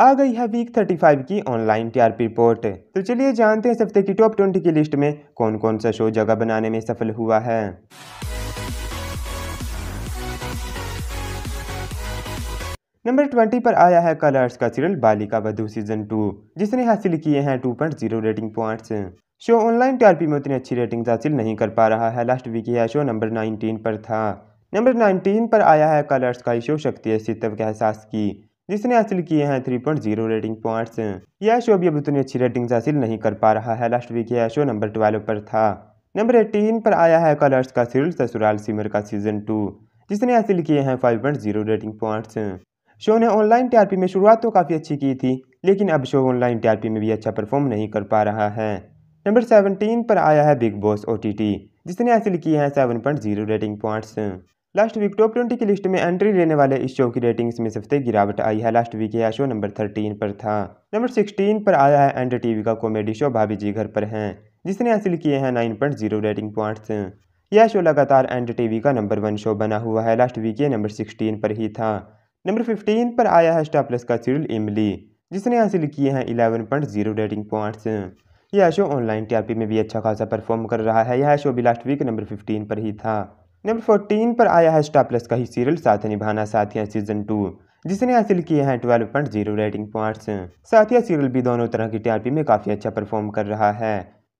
आ गई है वीक 35 की ऑनलाइन टीआरपी रिपोर्ट तो चलिए जानते हैं इस हफ्ते की टॉप 20 की लिस्ट में कौन कौन सा शो जगह बनाने में सफल हुआ है नंबर 20 पर आया है कलर्स का सीरियल बालिका वधु सीजन 2 जिसने हासिल किए हैं 2.0 rating points show online TRP में उतनी अच्छी रेटिंग हासिल नहीं कर पा रहा है लास्ट वीक यह शो नंबर नाइनटीन पर था नंबर नाइनटीन पर आया है कलर्स का शो शक्ति अस्तित्व के एहसास की जिसने हासिल किए हैं three point zero rating points यह शो भी अब उतनी अच्छी रेटिंग हासिल नहीं कर पा रहा है लास्ट वीक यह शो नंबर ट्वेल्व पर था नंबर एटीन पर आया है कलर्स का सीरियल ससुराल सिमर का सीजन टू जिसने हासिल किए हैं five point zero rating points show ने ऑनलाइन टी में शुरुआत तो काफ़ी अच्छी की थी लेकिन अब शो ऑनलाइन टी में भी अच्छा परफॉर्म नहीं कर पा रहा है नंबर सेवनटीन पर आया है बिग बॉस ओ जिसने हासिल किए हैं seven point zero rating points last week top twenty की लिस्ट में एंट्री लेने वाले इस शो की रेटिंग्स में सबसे गिरावट आई है लास्ट वीक यह शो नंबर थर्टीन पर था नंबर सिक्सटीन पर आया है एंड टीवी का कॉमेडी शो भाभी जी घर पर हैं जिसने हासिल किए हैं nine point zero rating points यह शो लगातार एंड टीवी का नंबर वन शो बना हुआ है लास्ट वीक ये नंबर सिक्सटीन पर ही था नंबर फिफ्टीन पर आया है स्टार प्लस का सीरियल इमली जिसने हासिल किए हैं eleven point zero rating points यह शो ऑनलाइन टीआरपी में भी अच्छा खासा परफॉर्म कर रहा है यह शो भी लास्ट वीक नंबर फिफ्टीन पर ही था नंबर फोर्टीन पर आया है स्टार प्लस का ही सीरियल साथ निभाना साथिया सीजन टू जिसने हासिल किए हैं twelve point zero rating points Saathiya serial भी दोनों तरह की टीआरपी में काफ़ी अच्छा परफॉर्म कर रहा है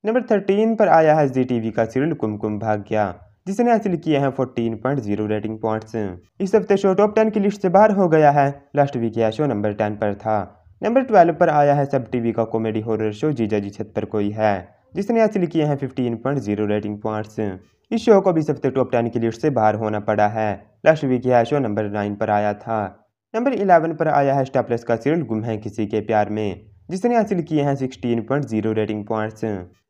नंबर थर्टीन पर आया है जी टीवी का सीरियल कुमकुम भाग्या जिसने हासिल किए हैं fourteen point zero rating points इस हफ्ते शो टॉप टेन की लिस्ट से बाहर हो गया है लास्ट वीक यह शो नंबर टेन पर था नंबर ट्वेल्व पर आया है सब टीवी का कॉमेडी हॉरर शो जीजा जी छत पर कोई है जिसने हासिल किए हैं fifteen point zero rating points इस शो को भी सबसे टॉप टेन की लिस्ट से बाहर होना पड़ा है लास्ट वीक यह शो नंबर नाइन पर आया था नंबर इलेवन पर आया है स्टापलेस का सीरियल गुम है किसी के प्यार में जिसने हासिल किए हैं sixteen point zero rating points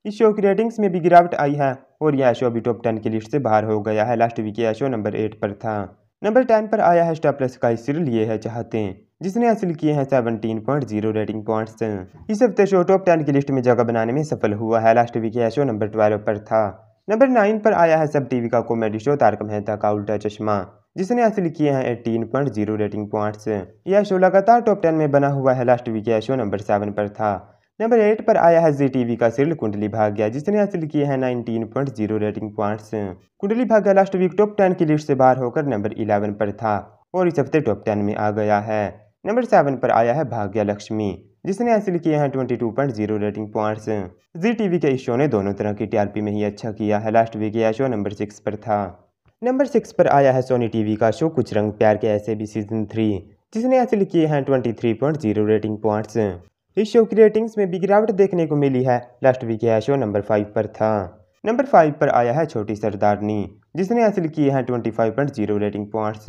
इस शो की रेटिंग्स में भी गिरावट आई है और यह शो भी टॉप टेन की लिस्ट से बाहर हो गया है लास्ट वीक यह शो नंबर एट पर था नंबर टेन पर आया है स्टेपलेस का सिर लिए है चाहते हैं जिसने हासिल किए हैं seventeen point zero rating points इस हफ्ते शो टॉप टेन की लिस्ट में जगह बनाने में सफल हुआ है लास्ट वीक यह शो नंबर ट्वेल्व पर था नंबर नाइन पर आया है सब टीवी का कॉमेडी शो तारक मेहता का उल्टा चश्मा जिसने हासिल किए हैं eighteen point zero rating points यह शो लगातार टॉप टेन में बना हुआ है लास्ट वीक यह शो नंबर सेवन पर था नंबर एट पर आया है जी टीवी का सीरियल कुंडली भाग्य जिसने हासिल किए हैं nineteen point zero rating points Kundali Bhagya last week top ten की लिस्ट से बाहर होकर नंबर इलेवन पर था और इस हफ्ते टॉप टेन में आ गया है नंबर सेवन पर आया है भाग्य लक्ष्मी जिसने हासिल किए हैं twenty two point zero rating points Zee TV के इस शो ने दोनों तरह की टीआरपी में ही अच्छा किया है लास्ट वीक यह शो नंबर सिक्स पर था नंबर सिक्स पर आया है सोनी टीवी का शो कुछ रंग प्यार के ऐसे भी सीजन थ्री जिसने हासिल किए हैं twenty three point zero rating points show की रेटिंग्स में भी गिरावट देखने को मिली है लास्ट वीक यह शो नंबर फाइव पर था नंबर फाइव पर आया है छोटी सरदारनी जिसने हासिल किए हैं twenty five point zero rating points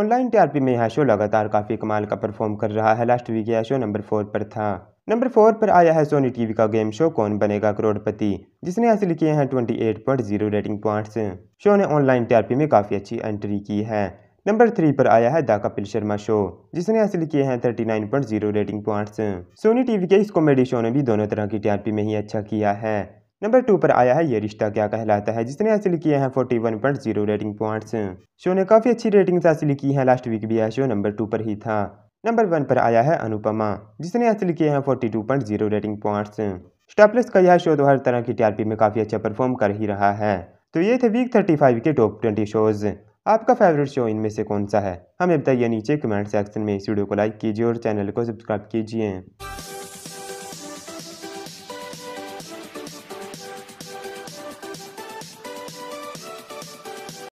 online TRP में यह शो लगातार काफी कमाल का परफॉर्म कर रहा है लास्ट वीक यह शो नंबर फोर पर था नंबर फोर पर आया है सोनी टीवी का गेम शो कौन बनेगा करोड़पति जिसने हासिल किए हैं twenty eight point zero rating points show ने ऑनलाइन टीआरपी में काफी अच्छी एंट्री की है नंबर थ्री पर आया है द कपिल शर्मा शो जिसने हासिल किए हैं 39.0 रेटिंग पॉइंट्स सोनी टीवी के इस कॉमेडी शो ने भी दोनों तरह की टीआरपी में ही अच्छा किया है नंबर टू पर आया है ये रिश्ता क्या कहलाता है जिसने हासिल किए हैं 41.0 रेटिंग पॉइंट्स शो ने काफी अच्छी रेटिंग हासिल की है लास्ट वीक भी यह शो नंबर टू पर ही था नंबर वन पर आया है अनुपमा जिसने हासिल किए हैं फोर्टी रेटिंग पॉइंट्स स्टापलेस का यह शो तो हर तरह की टीआरपी में काफी अच्छा परफॉर्म कर ही रहा है तो ये थे वीक थर्टी के टॉप ट्वेंटी शोज़ आपका फेवरेट शो इनमें से कौन सा है हमें बताइए नीचे कमेंट सेक्शन में इस वीडियो को लाइक कीजिए और चैनल को सब्सक्राइब कीजिए